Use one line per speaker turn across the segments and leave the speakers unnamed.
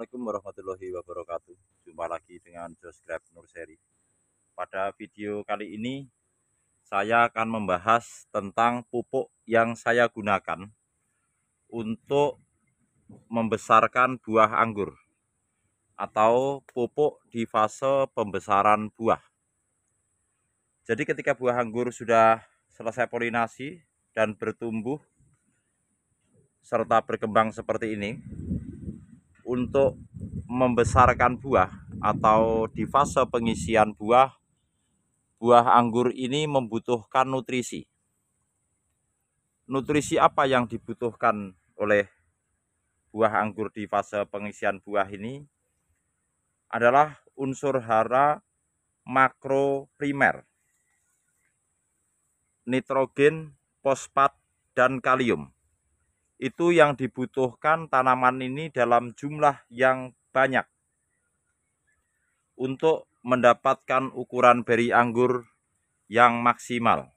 Assalamualaikum warahmatullahi wabarakatuh Jumpa lagi dengan Josh Grab Nur Seri Pada video kali ini Saya akan membahas tentang pupuk yang saya gunakan Untuk membesarkan buah anggur Atau pupuk di fase pembesaran buah Jadi ketika buah anggur sudah selesai polinasi Dan bertumbuh serta berkembang seperti ini untuk membesarkan buah atau di fase pengisian buah buah anggur ini membutuhkan nutrisi. Nutrisi apa yang dibutuhkan oleh buah anggur di fase pengisian buah ini adalah unsur hara makro primer, nitrogen, fosfat, dan kalium itu yang dibutuhkan tanaman ini dalam jumlah yang banyak untuk mendapatkan ukuran beri anggur yang maksimal.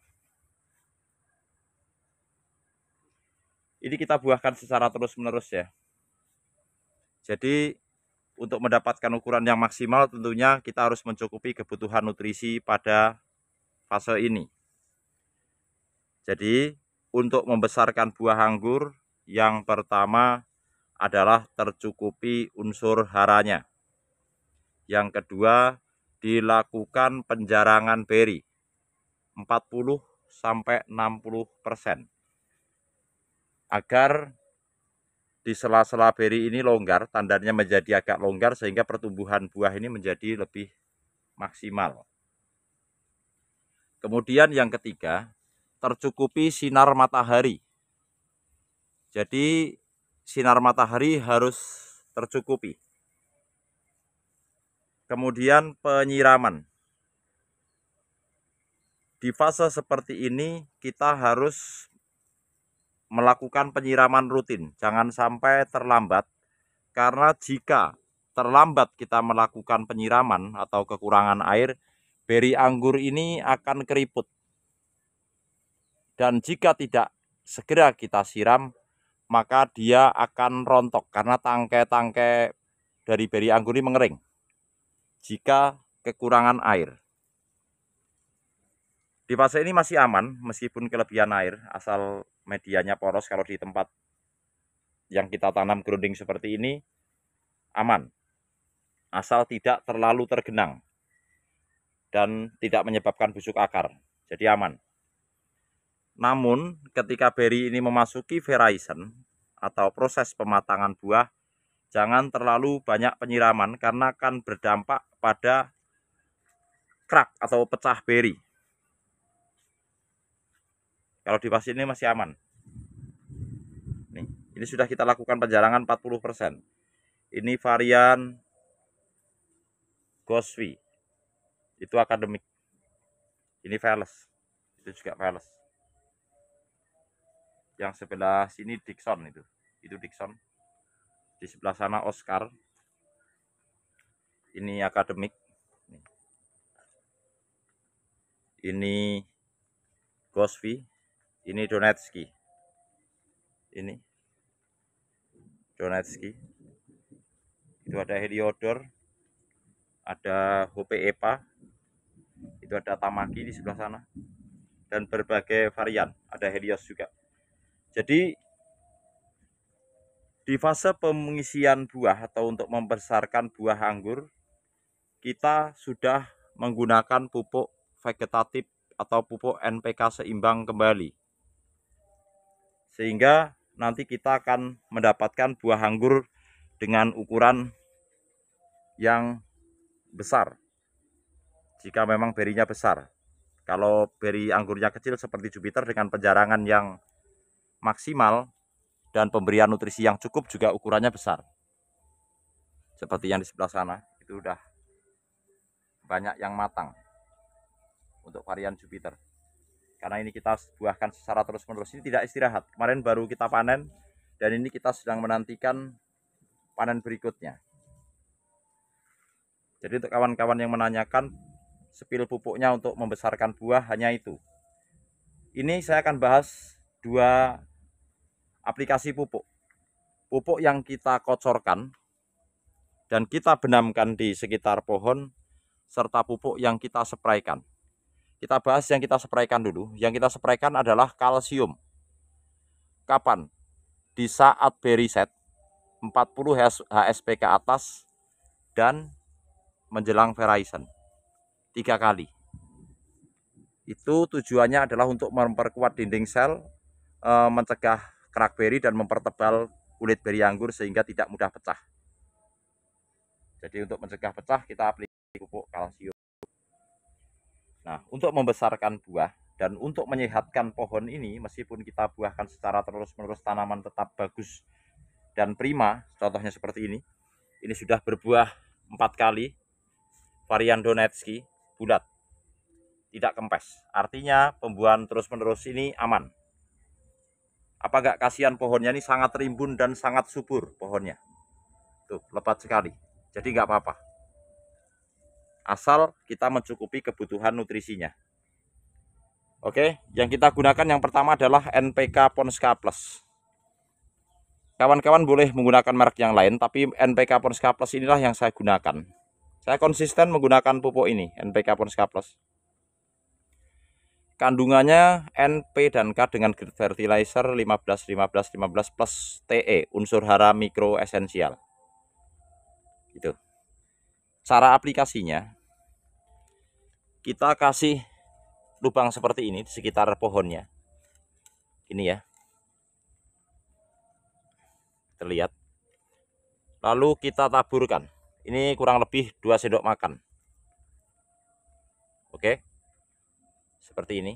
Ini kita buahkan secara terus-menerus ya. Jadi untuk mendapatkan ukuran yang maksimal tentunya kita harus mencukupi kebutuhan nutrisi pada fase ini. Jadi untuk membesarkan buah anggur yang pertama adalah tercukupi unsur haranya. Yang kedua, dilakukan penjarangan beri 40 60% agar di sela-sela beri ini longgar, Tandanya menjadi agak longgar sehingga pertumbuhan buah ini menjadi lebih maksimal. Kemudian yang ketiga, tercukupi sinar matahari jadi sinar matahari harus tercukupi. Kemudian penyiraman. Di fase seperti ini kita harus melakukan penyiraman rutin. Jangan sampai terlambat karena jika terlambat kita melakukan penyiraman atau kekurangan air, beri anggur ini akan keriput. Dan jika tidak segera kita siram, maka dia akan rontok karena tangkai-tangkai dari beri anggur ini mengering jika kekurangan air. Di fase ini masih aman meskipun kelebihan air asal medianya poros kalau di tempat yang kita tanam grounding seperti ini aman asal tidak terlalu tergenang dan tidak menyebabkan busuk akar jadi aman namun ketika beri ini memasuki verizon atau proses pematangan buah, jangan terlalu banyak penyiraman karena akan berdampak pada krak atau pecah beri. Kalau di pas ini masih aman. Nih, ini sudah kita lakukan penjarangan 40%. Ini varian Goswi. Itu akademik. Ini Veles. Itu juga Veles yang sebelah sini Dixon itu itu Dixon di sebelah sana Oscar ini akademik ini Gosvi ini Donetski ini Donetski itu ada Heliodor ada Hope Epa itu ada Tamaki di sebelah sana dan berbagai varian ada Helios juga jadi di fase pengisian buah atau untuk membesarkan buah anggur, kita sudah menggunakan pupuk vegetatif atau pupuk NPK seimbang kembali. Sehingga nanti kita akan mendapatkan buah anggur dengan ukuran yang besar. Jika memang berinya besar. Kalau beri anggurnya kecil seperti Jupiter dengan penjarangan yang maksimal dan pemberian nutrisi yang cukup juga ukurannya besar. Seperti yang di sebelah sana, itu udah banyak yang matang untuk varian Jupiter. Karena ini kita buahkan secara terus-menerus, ini tidak istirahat. Kemarin baru kita panen dan ini kita sedang menantikan panen berikutnya. Jadi untuk kawan-kawan yang menanyakan sepil pupuknya untuk membesarkan buah hanya itu. Ini saya akan bahas dua aplikasi pupuk. Pupuk yang kita kocorkan dan kita benamkan di sekitar pohon serta pupuk yang kita spraykan. Kita bahas yang kita spraykan dulu. Yang kita spraykan adalah kalsium. Kapan? Di saat berry set 40 HSP ke atas dan menjelang Verizon tiga kali. Itu tujuannya adalah untuk memperkuat dinding sel, eh, mencegah kerak beri dan mempertebal kulit beri anggur sehingga tidak mudah pecah. Jadi untuk mencegah pecah kita aplikasi pupuk kalsium. Nah, untuk membesarkan buah dan untuk menyehatkan pohon ini meskipun kita buahkan secara terus-menerus tanaman tetap bagus dan prima, contohnya seperti ini. Ini sudah berbuah empat kali varian Donetski bulat. Tidak kempes. Artinya pembuahan terus-menerus ini aman apa enggak kasihan pohonnya ini sangat rimbun dan sangat subur pohonnya tuh lebat sekali jadi nggak apa-apa asal kita mencukupi kebutuhan nutrisinya oke yang kita gunakan yang pertama adalah NPK Ponska Plus kawan-kawan boleh menggunakan merek yang lain tapi NPK Ponska Plus inilah yang saya gunakan saya konsisten menggunakan pupuk ini NPK Ponska Plus Kandungannya N, P, dan K dengan grid fertilizer 15, 15, 15 plus TE, unsur hara mikro esensial. Itu. Cara aplikasinya, kita kasih lubang seperti ini di sekitar pohonnya. Ini ya. Terlihat. Lalu kita taburkan. Ini kurang lebih 2 sendok makan. Oke. Okay seperti ini.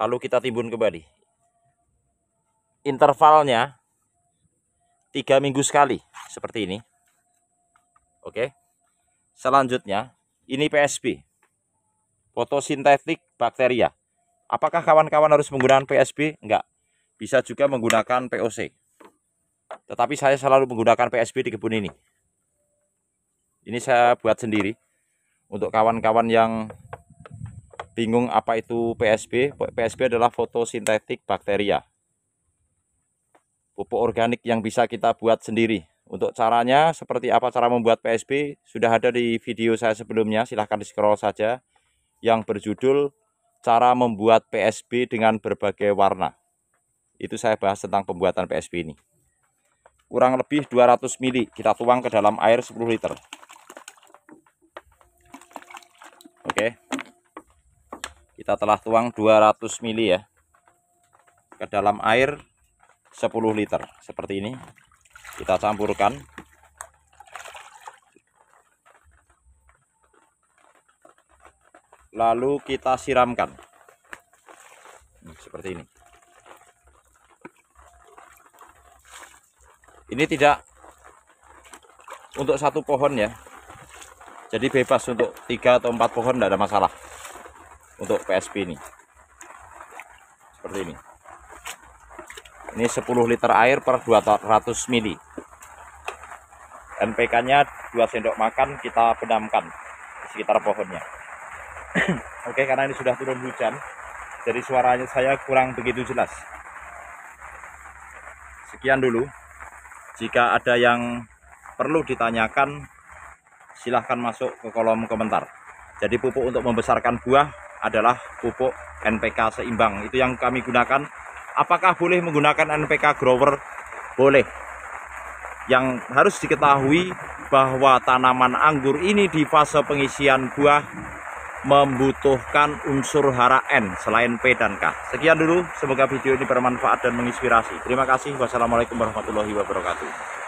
Lalu kita timbun kembali. Intervalnya tiga minggu sekali seperti ini. Oke. Selanjutnya ini PSB. Fotosintetik bakteria. Apakah kawan-kawan harus menggunakan PSB? Enggak. Bisa juga menggunakan POC. Tetapi saya selalu menggunakan PSB di kebun ini. Ini saya buat sendiri untuk kawan-kawan yang bingung apa itu PSB PSB adalah fotosintetik bakteria pupuk organik yang bisa kita buat sendiri untuk caranya seperti apa cara membuat PSB sudah ada di video saya sebelumnya silahkan di scroll saja yang berjudul cara membuat PSB dengan berbagai warna itu saya bahas tentang pembuatan PSB ini kurang lebih 200 ml kita tuang ke dalam air 10 liter kita telah tuang 200 ml ya ke dalam air 10 liter seperti ini kita campurkan lalu kita siramkan nah, seperti ini ini tidak untuk satu pohon ya jadi bebas untuk tiga atau empat pohon tidak ada masalah untuk PSP ini seperti ini ini 10 liter air per 200 mili NPK nya 2 sendok makan kita pendamkan di sekitar pohonnya oke karena ini sudah turun hujan jadi suaranya saya kurang begitu jelas sekian dulu jika ada yang perlu ditanyakan silahkan masuk ke kolom komentar jadi pupuk untuk membesarkan buah adalah pupuk NPK seimbang. Itu yang kami gunakan. Apakah boleh menggunakan NPK grower? Boleh. Yang harus diketahui bahwa tanaman anggur ini di fase pengisian buah membutuhkan unsur hara N selain P dan K. Sekian dulu, semoga video ini bermanfaat dan menginspirasi. Terima kasih. Wassalamualaikum warahmatullahi wabarakatuh.